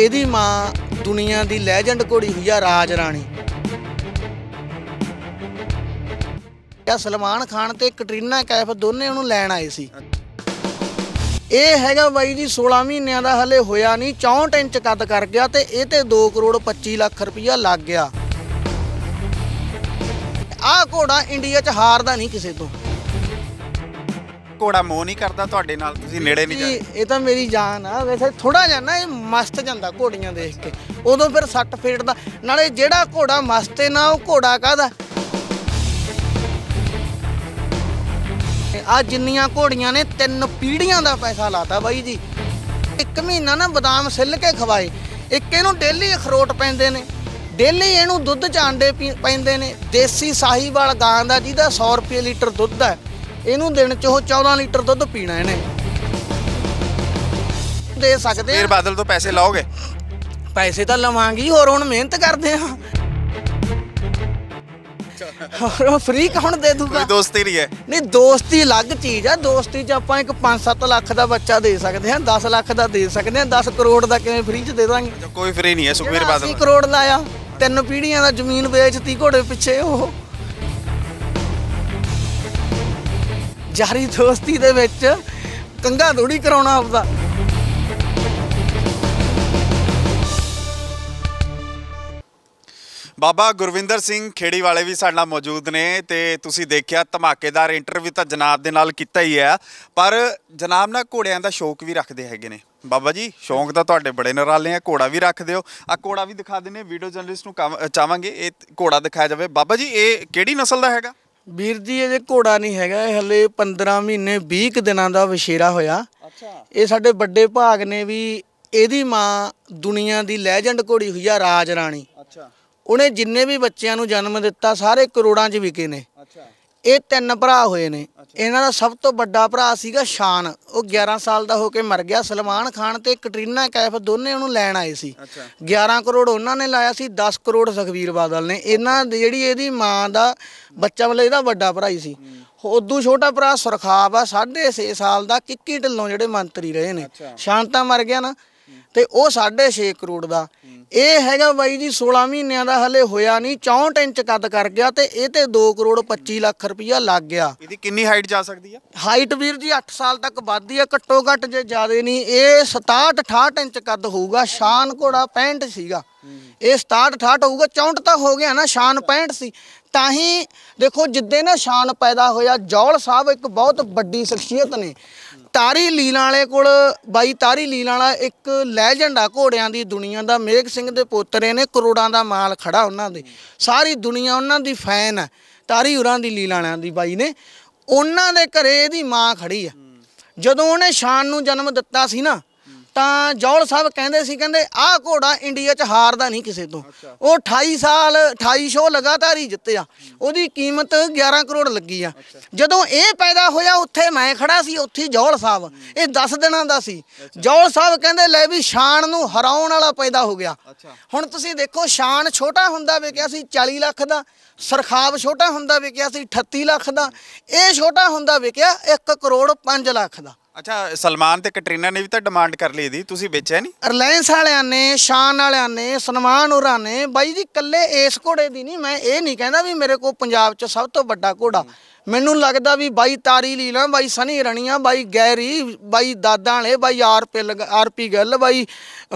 ਇਹਦੀ ਮਾਂ ਦੁਨੀਆ ਦੀ ਲੈਜੈਂਡ ਕੋੜੀ ਹੋਈ ਆ ਰਾਜ ਰਾਣੀ ਇਹ ਸਲਮਾਨ ਖਾਨ ਤੇ ਕਟਰੀਨਾ ਕੈਫ ਦੋਨੇ ਉਹਨੂੰ ਲੈਣ ਆਏ ਸੀ ਇਹ ਹੈਗਾ ਬਾਈ ਜੀ 16 ਮਹੀਨਿਆਂ ਦਾ ਹਲੇ ਹੋਇਆ ਨਹੀਂ 64 ਇੰਚ ਕੱਦ ਕਰ ਗਿਆ ਤੇ ਇਹ ਤੇ 2 ਕਰੋੜ 25 ਲੱਖ ਰੁਪਇਆ ਲੱਗ ਗਿਆ ਆ ਘੋੜਾ ਇੰਡੀਆ 'ਚ ਹਾਰਦਾ ਨਹੀਂ ਕਿਸੇ ਤੋਂ ਘੋੜਾ ਮੋਹ ਨਹੀਂ ਕਰਦਾ ਤੁਹਾਡੇ ਨਾਲ ਤੁਸੀਂ ਨੇੜੇ ਨਹੀਂ ਜਾਂਦੇ ਇਹ ਤਾਂ ਮੇਰੀ ਜਾਨ ਆ ਵੈਸੇ ਥੋੜਾ ਜਿਹਾ ਨਾ ਇਹ ਮਸਤ ਜਾਂਦਾ ਘੋੜੀਆਂ ਦੇਖ ਕੇ ਉਦੋਂ ਫਿਰ ਸੱਟ ਫੇੜਦਾ ਨਾਲੇ ਜਿਹੜਾ ਘੋੜਾ ਮਸਤ ਹੈ ਨਾ ਉਹ ਘੋੜਾ ਕਾਦਾ ਆ ਜਿੰਨੀਆਂ ਘੋੜੀਆਂ ਨੇ ਤਿੰਨ ਪੀੜੀਆਂ ਦਾ ਪੈਸਾ ਲਾਤਾ ਬਾਈ ਜੀ ਇੱਕ ਮਹੀਨਾ ਨਾ ਬਦਾਮ ਸਿੱਲ ਕੇ ਖਵਾਏ ਇੱਕ ਇਹਨੂੰ ਡੇਲੀ ਅਖਰੋਟ ਪੈਂਦੇ ਨੇ ਡੇਲੀ ਇਹਨੂੰ ਦੁੱਧ ਚ ਆਂਡੇ ਪੈਂਦੇ ਨੇ ਦੇਸੀ ਸਾਹੀਵਾਲ ਗਾਂ ਦਾ ਜਿਹਦਾ 100 ਰੁਪਏ ਲੀਟਰ ਦੁੱਧ ਹੈ ਇਹਨੂੰ ਦਿਨ 'ਚ ਉਹ 14 ਲੀਟਰ ਦੁੱਧ ਪੀਣਾ ਇਹਨੇ ਦੇ ਸਕਦੇ ਆ ਫਿਰ ਬਾਦਲ ਤੋਂ ਪੈਸੇ ਲਾਓਗੇ ਪੈਸੇ ਤਾਂ ਲਵਾਂਗੀ ਹੋਰ ਹੁਣ ਮਿਹਨਤ ਕਰਦੇ ਆ ਹੋਰ ਫ੍ਰੀ ਕੌਣ ਦੇ ਦੂਗਾ ਦੋਸਤੀ ਨਹੀਂ ਹੈ ਨਹੀਂ ਦੋਸਤੀ ਅਲੱਗ ਚੀਜ਼ ਆ ਦੋਸਤੀ 'ਚ ਆਪਾਂ ਇੱਕ 5-7 ਲੱਖ ਦਾ ਬੱਚਾ ਦੇ ਸਕਦੇ ਆ 10 ਲੱਖ ਦਾ ਦੇ ਸਕਦੇ ਆ 10 ਕਰੋੜ ਦਾ ਕਿਵੇਂ ਫ੍ਰੀ 'ਚ ਦੇ ਦਾਂਗੇ ਕੋਈ ਫ੍ਰੀ ਨਹੀਂ ਹੈ ਸੁਖਵੀਰ ਬਾਦਲ 10 ਕਰੋੜ ਲਾਇਆ ਤਿੰਨ ਪੀੜੀਆਂ ਦਾ ਜ਼ਮੀਨ ਵੇਚਤੀ ਘੋੜੇ ਪਿੱਛੇ ਉਹ ਯਾਰੀ ਦੋਸਤੀ ਦੇ ਵਿੱਚ ਕੰਗਾ ਥੋੜੀ ਕਰਾਉਣਾ ਆਪਦਾ ਬਾਬਾ ਗੁਰਵਿੰਦਰ ਸਿੰਘ ਖੇੜੀ ਵਾਲੇ ਵੀ ਸਾਡੇ ਨਾਲ ਮੌਜੂਦ ਨੇ ਤੇ ਤੁਸੀਂ ਦੇਖਿਆ ਧਮਾਕੇਦਾਰ ਇੰਟਰਵਿਊ ਤਾਂ ਜਨਾਬ ਦੇ ਨਾਲ ਕੀਤਾ ਹੀ ਆ ਪਰ ਜਨਾਬ ਨਾ ਘੋੜਿਆਂ ਦਾ ਸ਼ੌਕ ਵੀ ਰੱਖਦੇ ਹੈਗੇ ਨੇ ਬਾਬਾ ਜੀ ਸ਼ੌਂਕ ਤਾਂ ਤੁਹਾਡੇ ਬੜੇ ਨਰਾਲੇ ਆ ਘੋੜਾ ਵੀ ਰੱਖਦੇ ਹੋ ਆ ਘੋੜਾ ਵੀ ਦਿਖਾ ਦਿੰਨੇ ਵੀਡੀਓ ਜਰਨਲਿਸਟ ਨੂੰ ਚਾਹਾਂਗੇ ਇਹ ਘੋੜਾ ਦਿਖਾਇਆ ਜਾਵੇ ਬਾਬਾ ਜੀ ਇਹ ਕਿਹੜੀ ਨਸਲ ਦਾ ਹੈਗਾ ਵੀਰ ਜੀ ਜੇ ਘੋੜਾ ਨਹੀਂ ਹੈਗਾ ਇਹ ਹਲੇ 15 ਮਹੀਨੇ 20 ਦਿਨਾਂ ਦਾ ਵਿਸ਼ੇਰਾ ਹੋਇਆ ਅੱਛਾ ਇਹ ਸਾਡੇ ਵੱਡੇ ਭਾਗ ਨੇ ਵੀ ਇਹਦੀ ਮਾਂ ਦੁਨੀਆ ਦੀ ਲੈਜੈਂਡ ਘੋੜੀ ਹੋਈ ਆ ਰਾਜ ਰਾਣੀ ਅੱਛਾ ਉਹਨੇ ਜਿੰਨੇ ਵੀ ਬੱਚਿਆਂ ਨੂੰ ਜਨਮ ਦਿੱਤਾ ਸਾਰੇ ਕਰੋੜਾਂ 'ਚ ਵਿਕੇ ਨੇ ਅੱਛਾ ਇਹ ਤਿੰਨ ਭਰਾ ਹੋਏ ਨੇ ਇਹਨਾਂ ਦਾ ਸਭ ਤੋਂ ਵੱਡਾ ਭਰਾ ਸੀਗਾ ਸ਼ਾਨ ਉਹ 11 ਸਾਲ ਦਾ ਹੋ ਕੇ ਮਰ ਗਿਆ ਸਲਮਾਨ ਖਾਨ ਤੇ ਕਟਰੀਨਾ ਕੈਫ ਦੋਨੇ ਉਹਨੂੰ ਲੈਣ ਆਏ ਸੀ 11 ਕਰੋੜ ਉਹਨਾਂ ਨੇ ਲਾਇਆ ਸੀ 10 ਕਰੋੜ ਸੁਖਵੀਰ ਬਾਦਲ ਨੇ ਇਹਨਾਂ ਜਿਹੜੀ ਇਹਦੀ ਮਾਂ ਦਾ ਬੱਚਾ ਮਤਲਬ ਇਹਦਾ ਵੱਡਾ ਭਰਾ ਹੀ ਸੀ ਉਦੋਂ ਛੋਟਾ ਭਰਾ ਸੁਰਖਾਬ ਆ 6.5 ਸਾਲ ਦਾ ਕਿੱਕੀ ਢਿੱਲੋਂ ਜਿਹੜੇ ਮੰਤਰੀ ਰਹੇ ਨੇ ਸ਼ਾਂਤਾ ਮਰ ਗਿਆ ਨਾ ਤੇ ਉਹ 6.5 ਕਰੋੜ ਦਾ ਇਹ ਹੈਗਾ ਬਾਈ ਜੀ 16 ਮਹੀਨਿਆਂ ਦਾ ਹਲੇ ਹੋਇਆ ਨਹੀਂ 64 ਇੰਚ ਕੱਦ ਕਰ ਗਿਆ ਤੇ ਇਹ ਤੇ 2 ਕਰੋੜ 25 ਲੱਖ ਰੁਪਇਆ ਲੱਗ ਗਿਆ ਇਹਦੀ ਕਿੰਨੀ ਹਾਈਟ ਜਾ ਸਕਦੀ ਆ ਹਾਈਟ ਵੀਰ ਜੀ 8 ਸਾਲ ਤੱਕ ਵੱਧਦੀ ਆ ਘੱਟੋ ਘੱਟ ਜੇ ਜ਼ਿਆਦਾ ਨਹੀਂ ਇਹ 67 68 ਇੰਚ ਕੱਦ ਹੋਊਗਾ ਸ਼ਾਨ ਘੋੜਾ 65 ਸੀਗਾ ਇਹ 67 68 ਹੋਊਗਾ 64 ਤਾਂ ਹੋ ਗਿਆ ਨਾ ਸ਼ਾਨ 65 ਸੀ ਤਾਂ ਹੀ ਦੇਖੋ ਜਿੱਦੇ ਨਾ ਸ਼ਾਨ ਪੈਦਾ ਹੋਇਆ ਜੌਲ ਸਾਹਿਬ ਇੱਕ ਬਹੁਤ ਵੱਡੀ ਸ਼ਖਸੀਅਤ ਨੇ ਤਾਰੀ ਲੀਲਾ ਵਾਲੇ ਕੋਲ ਬਾਈ ਤਾਰੀ ਲੀਲਾ ਵਾਲਾ ਇੱਕ ਲੈਜੈਂਡ ਆ ਘੋੜਿਆਂ ਦੀ ਦੁਨੀਆ ਦਾ ਮੇਘ ਸਿੰਘ ਦੇ ਪੋਤਰੇ ਨੇ ਕਰੋੜਾਂ ਦਾ ਮਾਲ ਖੜਾ ਉਹਨਾਂ ਦੇ ਸਾਰੀ ਦੁਨੀਆ ਉਹਨਾਂ ਦੀ ਫੈਨ ਹੈ ਤਾਰੀ ਉਰਾਂ ਦੀ ਲੀਲਾ ਵਾਲਿਆਂ ਦੀ ਬਾਈ ਨੇ ਉਹਨਾਂ ਦੇ ਘਰੇ ਇਹਦੀ ਮਾਂ ਖੜੀ ਆ ਜਦੋਂ ਉਹਨੇ ਸ਼ਾਨ ਨੂੰ ਜਨਮ ਦਿੱਤਾ ਸੀ ਨਾ ਤਾਂ ਜੌਲ ਸਾਹਿਬ ਕਹਿੰਦੇ ਸੀ ਕਹਿੰਦੇ ਆਹ ਘੋੜਾ ਇੰਡੀਆ 'ਚ ਹਾਰਦਾ ਨਹੀਂ ਕਿਸੇ ਤੋਂ ਉਹ 28 ਸਾਲ 28 ਸ਼ੋ ਲਗਾਤਾਰ ਹੀ ਜਿੱਤਿਆ ਉਹਦੀ ਕੀਮਤ 11 ਕਰੋੜ ਲੱਗੀ ਆ ਜਦੋਂ ਇਹ ਪੈਦਾ ਹੋਇਆ ਉੱਥੇ ਮੈਂ ਖੜਾ ਸੀ ਉੱਥੇ ਜੌਲ ਸਾਹਿਬ ਇਹ 10 ਦਿਨਾਂ ਦਾ ਸੀ ਜੌਲ ਸਾਹਿਬ ਕਹਿੰਦੇ ਲੈ ਵੀ ਸ਼ਾਨ ਨੂੰ ਹਰਾਉਣ ਵਾਲਾ ਪੈਦਾ ਹੋ ਗਿਆ ਹੁਣ ਤੁਸੀਂ ਦੇਖੋ ਸ਼ਾਨ ਛੋਟਾ ਹੁੰਦਾ ਵੇਖਿਆ ਸੀ 40 ਲੱਖ ਦਾ ਸਰਖਾਬ ਛੋਟਾ ਹੁੰਦਾ ਕਿਹਾ ਸੀ 38 ਲੱਖ ਦਾ ਇਹ ਛੋਟਾ ਹੁੰਦਾ ਕਿਹਾ 1 ਕਰੋੜ 5 ਲੱਖ ਦਾ ਅੱਛਾ ਸਲਮਾਨ ਤੇ ਕੈਟਰੀਨਾ ਨੇ ਵੀ ਤਾਂ ਡਿਮਾਂਡ ਕਰ ਲਈ ਦੀ ਤੁਸੀਂ ਵੇਚਿਆ ਨਹੀਂ ਰਿਲਾਇੰਸ ਵਾਲਿਆਂ ਨੇ ਸ਼ਾਨ ਵਾਲਿਆਂ ਨੇ ਸਨਮਾਨ ਹੋਰਾਂ ਨੇ ਬਾਈ ਜੀ ਕੱਲੇ ਇਸ ਘੋੜੇ ਦੀ ਨਹੀਂ ਮੈਂ ਇਹ ਨਹੀਂ ਕਹਿੰਦਾ ਵੀ ਮੇਰੇ ਕੋਲ ਪੰਜਾਬ 'ਚ ਸਭ ਤੋਂ ਵੱਡਾ ਘੋੜਾ ਮੈਨੂੰ ਲੱਗਦਾ ਵੀ ਬਾਈ ਤਾਰੀ ਲੀਲਾ ਬਾਈ ਸਨੀ ਰਣੀਆਂ ਬਾਈ ਗੈਰੀ ਬਾਈ ਦਾਦਾ ਵਾਲੇ ਬਾਈ ਆਰਪੀ ਆਰਪੀ ਗੱਲ ਬਾਈ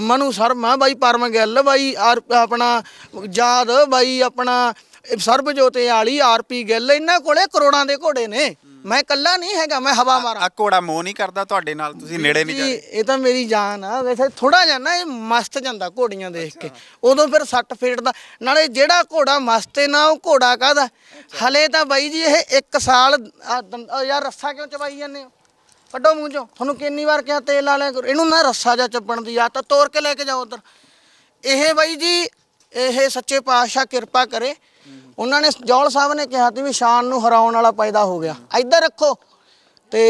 ਮਨੂ ਸ਼ਰਮਾ ਬਾਈ ਪਰਮ ਗੱਲ ਬਾਈ ਆਪਣਾ ਜਾਦ ਬਾਈ ਆਪਣਾ ਸਰਬਜੋਤੇ ਵਾਲੀ ਆਰਪੀ ਗੱਲ ਇਹਨਾਂ ਕੋਲੇ ਕਰੋੜਾਂ ਦੇ ਘੋੜੇ ਨੇ ਮੈਂ ਕੱਲਾ ਨਹੀਂ ਹੈਗਾ ਮੈਂ ਹਵਾ ਮਾਰਾ ਆ ਕੋੜਾ ਮੋਹ ਨਹੀਂ ਕਰਦਾ ਤੁਹਾਡੇ ਨਾਲ ਤੁਸੀਂ ਨੇੜੇ ਨਹੀਂ ਜਾਂਦੇ ਇਹ ਤਾਂ ਮੇਰੀ ਜਾਨ ਆ ਵੈਸੇ ਥੋੜਾ ਜਾਨਾ ਇਹ ਮਸਤ ਜਾਂਦਾ ਘੋੜੀਆਂ ਦੇਖ ਕੇ ਉਦੋਂ ਫਿਰ ਸੱਟ ਫੇੜਦਾ ਨਾਲੇ ਜਿਹੜਾ ਘੋੜਾ ਮਸਤ ਹੈ ਨਾ ਉਹ ਘੋੜਾ ਕਾਦਾ ਹਲੇ ਤਾਂ ਬਾਈ ਜੀ ਇਹ 1 ਸਾਲ ਯਾਰ ਰੱਸਾ ਕਿਉਂ ਚਬਾਈ ਜਾਂਦੇ ਹੋ ਕੱਢੋ ਮੂੰਹ ਚੋਂ ਤੁਹਾਨੂੰ ਕਿੰਨੀ ਵਾਰ ਕਿਹਾ ਤੇਲ ਵਾਲਿਆਂ ਕਰ ਇਹਨੂੰ ਨਾ ਰੱਸਾ ਜਾ ਚੱਪਣ ਦੀ ਆ ਤਾਂ ਤੋੜ ਕੇ ਲੈ ਕੇ ਜਾਓ ਉਧਰ ਇਹ ਬਾਈ ਜੀ ਇਹ ਸੱਚੇ ਪਾਤਸ਼ਾਹ ਕਿਰਪਾ ਕਰੇ ਉਹਨਾਂ ਨੇ ਜੌਲ ਸਾਹਿਬ ਨੇ ਕਿਹਾ ਤੀ ਵੀ ਸ਼ਾਨ ਨੂੰ ਹਰਾਉਣ ਵਾਲਾ ਪੈਦਾ ਹੋ ਗਿਆ ਇੱਧਰ ਰੱਖੋ ਤੇ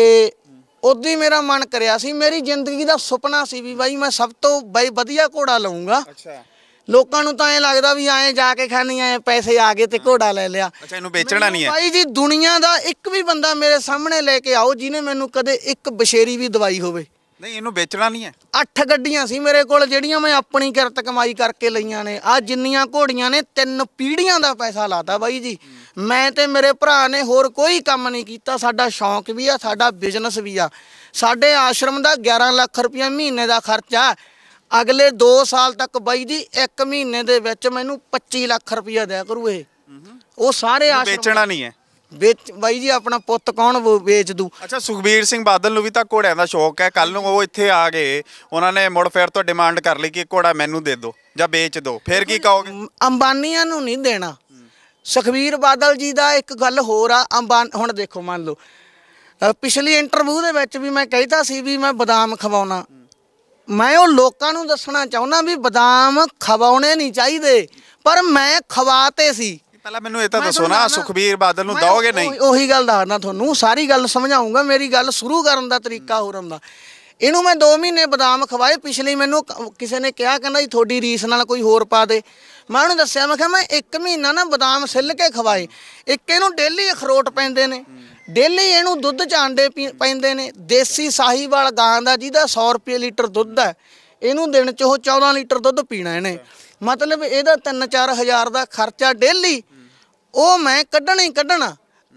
ਉਦੋਂ ਹੀ ਮੇਰਾ ਮਨ ਕਰਿਆ ਸੀ ਮੇਰੀ ਜ਼ਿੰਦਗੀ ਦਾ ਸੁਪਨਾ ਸੀ ਵੀ ਬਾਈ ਮੈਂ ਸਭ ਤੋਂ ਬਈ ਵਧੀਆ ਘੋੜਾ ਲਵਾਂਗਾ ਅੱਛਾ ਲੋਕਾਂ ਨੂੰ ਤਾਂ ਐ ਲੱਗਦਾ ਵੀ ਐ ਜਾ ਕੇ ਖਾਣੀ ਐ ਪੈਸੇ ਆ ਗਏ ਤੇ ਘੋੜਾ ਲੈ ਲਿਆ ਅੱਛਾ ਇਹਨੂੰ ਵੇਚਣਾ ਨਹੀਂ ਐ ਬਾਈ ਜੀ ਦੁਨੀਆ ਦਾ ਇੱਕ ਵੀ ਬੰਦਾ ਮੇਰੇ ਸਾਹਮਣੇ ਲੈ ਕੇ ਆਓ ਜਿਹਨੇ ਮੈਨੂੰ ਕਦੇ ਇੱਕ ਬਸ਼ੇਰੀ ਵੀ ਦਵਾਈ ਹੋਵੇ ਨਹੀਂ ਇਹਨੂੰ ਵੇਚਣਾ ਨਹੀਂ ਹੈ ਅੱਠ ਗੱਡੀਆਂ ਸੀ ਮੇਰੇ ਕੋਲ ਜਿਹੜੀਆਂ ਮੈਂ ਆਪਣੀ ਕਿਰਤ ਕਮਾਈ ਕਰਕੇ ਲਈਆਂ ਨੇ ਆ ਜਿੰਨੀਆਂ ਘੋੜੀਆਂ ਨੇ ਤਿੰਨ ਪੀੜੀਆਂ ਦਾ ਪੈਸਾ ਲਾਤਾ ਬਾਈ ਜੀ ਮੈਂ ਤੇ ਮੇਰੇ ਭਰਾ ਨੇ ਹੋਰ ਕੋਈ ਕੰਮ ਨਹੀਂ ਕੀਤਾ ਸਾਡਾ ਸ਼ੌਂਕ ਵੀ ਆ ਸਾਡਾ ਬਿਜ਼ਨਸ ਵੀ ਆ ਸਾਡੇ ਆਸ਼ਰਮ ਦਾ 11 ਲੱਖ ਰੁਪਏ ਮਹੀਨੇ ਦਾ ਖਰਚਾ ਅਗਲੇ 2 ਸਾਲ ਤੱਕ ਬਾਈ ਜੀ 1 ਮਹੀਨੇ ਦੇ ਵਿੱਚ ਮੈਨੂੰ 25 ਲੱਖ ਰੁਪਏ ਦਿਆ ਕਰੂ ਇਹ ਉਹ ਸਾਰੇ ਆਸ਼ਰਮ ਵੇਚਣਾ ਨਹੀਂ ਹੈ ਵੇਚ ਬਾਈ ਜੀ ਆਪਣਾ ਪੁੱਤ ਕੌਣ ਵੇਚ ਦੂ ਅੱਛਾ ਸੁਖਬੀਰ ਸਿੰਘ ਬਾਦਲ ਨੂੰ ਵੀ ਤਾਂ ਘੋੜਿਆਂ ਦਾ ਸ਼ੌਕ ਹੈ ਕੱਲ ਨੂੰ ਉਹ ਇੱਥੇ ਆ ਗਏ ਉਹਨਾਂ ਨੇ ਮੁੜ ਫੇਰ ਤੋਂ ਡਿਮਾਂਡ ਕਰ ਲਈ ਕਿ ਘੋੜਾ ਮੈਨੂੰ ਦੇ ਦਿਓ ਜਾਂ ਵੇਚ ਦਿਓ ਫੇਰ ਕੀ ਕਹੋਗੇ ਅੰਬਾਨੀਆਂ ਨੂੰ ਨਹੀਂ ਦੇਣਾ ਸੁਖਬੀਰ ਬਾਦਲ ਜੀ ਦਾ ਇੱਕ ਗੱਲ ਹੋਰ ਆ ਅੰਬਾਨ ਹੁਣ ਦੇਖੋ ਮੰਨ ਲਓ ਪਿਛਲੀ ਇੰਟਰਵਿਊ ਦੇ ਵਿੱਚ ਵੀ ਮੈਂ ਕਹਿਤਾ ਸੀ ਵੀ ਮੈਂ ਬਦਾਮ ਖਵਾਉਣਾ ਮੈਂ ਉਹ ਲੋਕਾਂ ਨੂੰ ਦੱਸਣਾ ਚਾਹੁੰਦਾ ਵੀ ਬਦਾਮ ਖਵਾਉਣੇ ਨਹੀਂ ਚਾਹੀਦੇ ਪਰ ਮੈਂ ਖਵਾਤੇ ਸੀ ਪਹਿਲਾਂ ਮੈਨੂੰ ਇਹ ਤਾਂ ਦੱਸੋ ਨਾ ਸੁਖਬੀਰ ਬਾਦਲ ਨੂੰ ਦੋਗੇ ਨਹੀਂ ਉਹੀ ਗੱਲ ਦੱਸਣਾ ਤੁਹਾਨੂੰ ਸਾਰੀ ਗੱਲ ਸਮਝਾਉਂਗਾ ਮੇਰੀ ਗੱਲ ਸ਼ੁਰੂ ਕਰਨ ਦਾ ਤਰੀਕਾ ਹੋਰ ਹੁੰਦਾ ਇਹਨੂੰ ਮੈਂ 2 ਮਹੀਨੇ ਬਦਾਮ ਖਵਾਏ ਪਿਛਲੇ ਮੈਨੂੰ ਕਿਸੇ ਨੇ ਕਿਹਾ ਕਹਿੰਦਾ ਜੀ ਤੁਹਾਡੀ ਰੀਸ ਨਾਲ ਕੋਈ ਹੋਰ ਪਾ ਦੇ ਮੈਂ ਉਹਨੂੰ ਦੱਸਿਆ ਮੈਂ ਕਿਹਾ ਮੈਂ 1 ਮਹੀਨਾ ਨਾ ਬਦਾਮ ਸਿੱਲ ਕੇ ਖਵਾਏ ਇੱਕ ਇਹਨੂੰ ਡੇਲੀ ਅਖਰੋਟ ਪੈਂਦੇ ਨੇ ਡੇਲੀ ਇਹਨੂੰ ਦੁੱਧ ਚ ਆਂਡੇ ਪੈਂਦੇ ਨੇ ਦੇਸੀ ਸਾਹੀਵਾਲ ਗਾਂ ਦਾ ਜਿਹਦਾ 100 ਰੁਪਏ ਲੀਟਰ ਦੁੱਧ ਹੈ ਇਹਨੂੰ ਦਿਨ ਚ ਉਹ 14 ਲੀਟਰ ਦੁੱਧ ਪੀਣਾ ਇਹਨੇ ਮਤਲਬ ਇਹਦਾ 3-4000 ਦਾ ਖਰਚਾ ਡੇਲੀ ਉਹ ਮੈਂ ਕੱਢਣਾ ਹੀ ਕੱਢਣਾ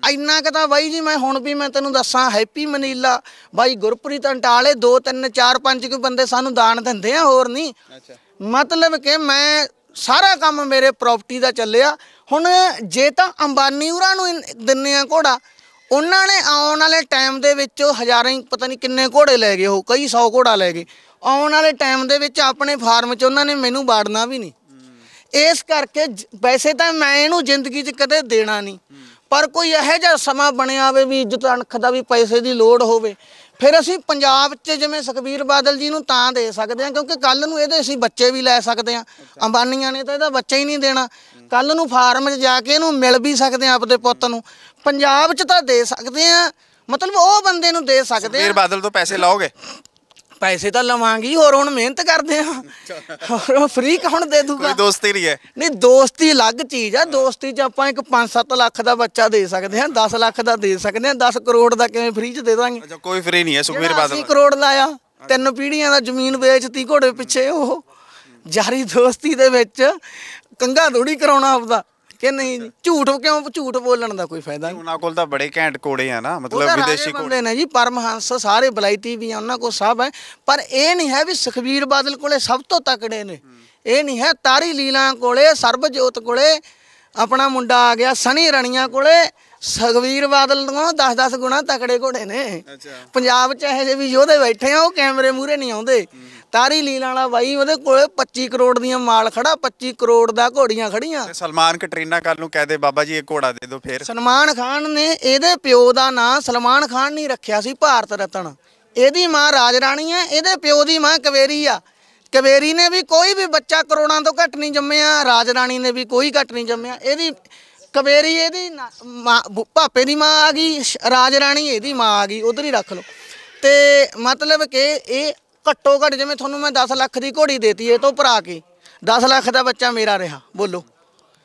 ਇੰਨਾ ਕਿ ਤਾਂ ਬਾਈ ਜੀ ਮੈਂ ਹੁਣ ਵੀ ਮੈਂ ਤੈਨੂੰ ਦੱਸਾਂ ਹੈਪੀ ਮਨੀਲਾ ਬਾਈ ਗੁਰਪ੍ਰੀਤ ਅੰਟਾਲੇ 2 3 4 5 ਕੋਈ ਬੰਦੇ ਸਾਨੂੰ ਦਾਨ ਦਿੰਦੇ ਆ ਹੋਰ ਨਹੀਂ ਮਤਲਬ ਕਿ ਮੈਂ ਸਾਰਾ ਕੰਮ ਮੇਰੇ ਪ੍ਰਾਪਰਟੀ ਦਾ ਚੱਲਿਆ ਹੁਣ ਜੇ ਤਾਂ ਅੰਬਾਨੀ ਉਰਾਂ ਨੂੰ ਦਿੰਨੇ ਆ ਘੋੜਾ ਉਹਨਾਂ ਨੇ ਆਉਣ ਵਾਲੇ ਟਾਈਮ ਦੇ ਵਿੱਚ ਹਜ਼ਾਰਾਂ ਹੀ ਪਤਾ ਨਹੀਂ ਕਿੰਨੇ ਘੋੜੇ ਲੈ ਗਏ ਉਹ ਕਈ 100 ਘੋੜਾ ਲੈ ਗਏ ਆਉਣ ਵਾਲੇ ਟਾਈਮ ਦੇ ਵਿੱਚ ਆਪਣੇ ਫਾਰਮ 'ਚ ਉਹਨਾਂ ਨੇ ਮੈਨੂੰ ਬਾੜਨਾ ਵੀ ਨਹੀਂ ਇਸ ਕਰਕੇ ਵੈਸੇ ਤਾਂ ਮੈਂ ਇਹਨੂੰ ਜ਼ਿੰਦਗੀ 'ਚ ਕਦੇ ਦੇਣਾ ਨਹੀਂ ਪਰ ਕੋਈ ਇਹੋ ਜਿਹਾ ਸਮਾਂ ਬਣਿਆ ਆਵੇ ਵੀ ਇੱਜ਼ਤ ਅਣਖ ਦਾ ਵੀ ਪੈਸੇ ਦੀ ਲੋੜ ਹੋਵੇ ਫਿਰ ਅਸੀਂ ਪੰਜਾਬ 'ਚ ਜਿਵੇਂ ਸੁਖਵੀਰ ਬਾਦਲ ਜੀ ਨੂੰ ਤਾਂ ਦੇ ਸਕਦੇ ਹਾਂ ਕਿਉਂਕਿ ਕੱਲ ਨੂੰ ਇਹਦੇ ਅਸੀਂ ਬੱਚੇ ਵੀ ਲੈ ਸਕਦੇ ਹਾਂ ਅੰਬਾਨੀਆਂ ਨੇ ਤਾਂ ਇਹਦਾ ਬੱਚਾ ਹੀ ਨਹੀਂ ਦੇਣਾ ਕੱਲ ਨੂੰ ਫਾਰਮ 'ਚ ਜਾ ਕੇ ਇਹਨੂੰ ਮਿਲ ਵੀ ਸਕਦੇ ਹਾਂ ਆਪਦੇ ਪੁੱਤ ਨੂੰ ਪੰਜਾਬ 'ਚ ਤਾਂ ਦੇ ਸਕਦੇ ਹਾਂ ਮਤਲਬ ਉਹ ਬੰਦੇ ਨੂੰ ਦੇ ਸਕਦੇ ਆ ਸੁਖਵੀਰ ਬਾਦਲ ਤੋਂ ਪੈਸੇ ਲਾਓਗੇ ਪੈਸੇ ਤਾਂ ਲਵਾਂਗੀ ਹੋਰ ਹੁਣ ਮਿਹਨਤ ਕਰਦੇ ਆ ਹੋਰ ਫ੍ਰੀ ਕੌਣ ਦੇ ਦੂਗਾ ਕੋਈ ਦੋਸਤੀ ਨਹੀਂ ਹੈ ਨਹੀਂ ਦੋਸਤੀ ਅਲੱਗ ਚੀਜ਼ ਆ ਦੋਸਤੀ 'ਚ ਆਪਾਂ ਇੱਕ 5-7 ਲੱਖ ਦਾ ਬੱਚਾ ਦੇ ਸਕਦੇ ਆ 10 ਲੱਖ ਦਾ ਦੇ ਸਕਦੇ ਆ 10 ਕਰੋੜ ਦਾ ਕਿਵੇਂ ਫ੍ਰੀ 'ਚ ਦੇ ਦਾਂਗੇ ਅੱਛਾ ਕੋਈ ਫ੍ਰੀ ਨਹੀਂ ਹੈ ਸੁਖਵੀਰ ਬਾਦਲ 10 ਕਰੋੜ ਲਾਇਆ ਤਿੰਨ ਪੀੜੀਆਂ ਦਾ ਜ਼ਮੀਨ ਵੇਚਤੀ ਘੋੜੇ ਪਿੱਛੇ ਉਹ ਜਾਰੀ ਦੋਸਤੀ ਦੇ ਵਿੱਚ ਕੰਗਾ ਧੋੜੀ ਕਰਾਉਣਾ ਆਪਦਾ ਕਿ ਨਹੀਂ ਜੀ ਝੂਠ ਕਿਉਂ ਝੂਠ ਬੋਲਣ ਦਾ ਕੋਈ ਫਾਇਦਾ ਨਹੀਂ ਉਹਨਾਂ ਕੋਲ ਤਾਂ ਬੜੇ ਘੈਂਟ ਕੋੜੇ ਆ ਨਾ ਮਤਲਬ ਵਿਦੇਸ਼ੀ ਕੋੜੇ ਨੇ ਜੀ ਪਰਮਹੰਸ ਸਾਰੇ ਬਲਾਈਤੀ ਵੀ ਆ ਉਹਨਾਂ ਕੋਲ ਸਭ ਹੈ ਪਰ ਇਹ ਨਹੀਂ ਹੈ ਵੀ ਸੁਖਵੀਰ ਬਾਦਲ ਕੋਲੇ ਸਭ ਤੋਂ ਤਕੜੇ ਨੇ ਇਹ ਨਹੀਂ ਹੈ ਤਾਰੀ ਲੀਲਾ ਕੋਲੇ ਸਰਬਜੋਤ ਕੋਲੇ ਆਪਣਾ ਮੁੰਡਾ ਆ ਗਿਆ ਸਣੀ ਰਣੀਆਂ ਕੋਲੇ ਸਗਵੀਰ ਬਾਦਲ ਤੋਂ 10-10 ਗੁਣਾ ਤਕੜੇ ਘੋੜੇ ਨੇ ਪੰਜਾਬ ਚ ਇਹ ਜਿਹੇ ਵੀ ਯੋਧੇ ਬੈਠੇ ਆ ਉਹ ਕੈਮਰੇ ਮੂਰੇ ਨਹੀਂ ਆਉਂਦੇ ਤਾਰੀ ਲੀਨ ਵਾਲਾ ਬਾਈ ਉਹਦੇ ਕੋਲੇ 25 ਕਰੋੜ ਦੀਆਂ ਮਾਲ ਖੜਾ 25 ਕਰੋੜ ਦਾ ਘੋੜੀਆਂ ਖੜੀਆਂ ਤੇ ਸਲਮਾਨ ਕਟਰੀਨਾ ਕੱਲ ਨੂੰ ਕਹਦੇ ਬਾਬਾ ਜੀ ਇਹ ਘੋੜਾ ਦੇ ਦਿਓ ਫੇਰ ਸਲਮਾਨ ਖਾਨ ਨੇ ਇਹਦੇ ਪਿਓ ਦਾ ਨਾਂ ਸਲਮਾਨ ਖਾਨ ਨਹੀਂ ਰੱਖਿਆ ਸੀ ਭਾਰਤ ਰਤਨ ਇਹਦੀ ਮਾਂ ਰਾਜ ਰਾਣੀ ਹੈ ਇਹਦੇ ਪਿਓ ਦੀ ਮਾਂ ਕਵੇਰੀ ਆ ਕਵੇਰੀ ਨੇ ਵੀ ਕੋਈ ਵੀ ਬੱਚਾ ਕਰੋੜਾਂ ਤੋਂ ਘੱਟ ਨਹੀਂ ਜੰਮਿਆ ਰਾਜ ਰਾਣੀ ਨੇ ਵੀ ਕੋਈ ਘੱਟ ਨਹੀਂ ਜੰਮਿਆ ਇਹਦੀ ਕਵੇਰੀ ਇਹਦੀ ਭਾਪੇ ਦੀ ਮਾਂ ਆ ਗਈ ਰਾਜ ਰਾਣੀ ਇਹਦੀ ਮਾਂ ਆ ਗਈ ਉਧਰ ਹੀ ਰੱਖ ਲਓ ਤੇ ਮਤਲਬ ਕਿ ਇਹ ਘੱਟੋ ਘੱਟ ਜਿਵੇਂ ਤੁਹਾਨੂੰ ਮੈਂ 10 ਲੱਖ ਦੀ ਘੋੜੀ ਦੇਤੀ ਇਹ ਤੋਂ ਭਰਾ ਕੇ 10 ਲੱਖ ਦਾ ਬੱਚਾ ਮੇਰਾ ਰਿਹਾ ਬੋਲੋ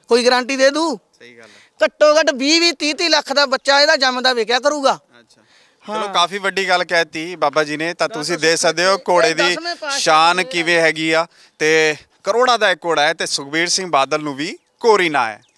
ਕੋਈ ਗਾਰੰਟੀ ਦੇ ਦੂ ਸਹੀ ਗੱਲ ਘੱਟੋ ਘੱਟ 20 20 30 30 ਲੱਖ ਦਾ ਬੱਚਾ ਇਹਦਾ ਜੰਮਦਾ ਵਿਕਿਆ ਕਰੂਗਾ ਅੱਛਾ ਚਲੋ ਕਾਫੀ ਵੱਡੀ ਗੱਲ ਕਹਿਤੀ ਬਾਬਾ ਜੀ ਨੇ ਤਾਂ ਤੁਸੀਂ ਦੇ ਸਕਦੇ ਹੋ ਘੋੜੇ ਦੀ ਸ਼ਾਨ ਕਿਵੇਂ ਹੈਗੀ ਆ ਤੇ ਕਰੋੜਾ ਦਾ ਇੱਕ ਘੋੜਾ ਹੈ ਤੇ ਸੁਖਬੀਰ ਸਿੰਘ ਬਾਦਲ ਨੂੰ ਵੀ ਕੋਰੀ ਨਾ ਹੈ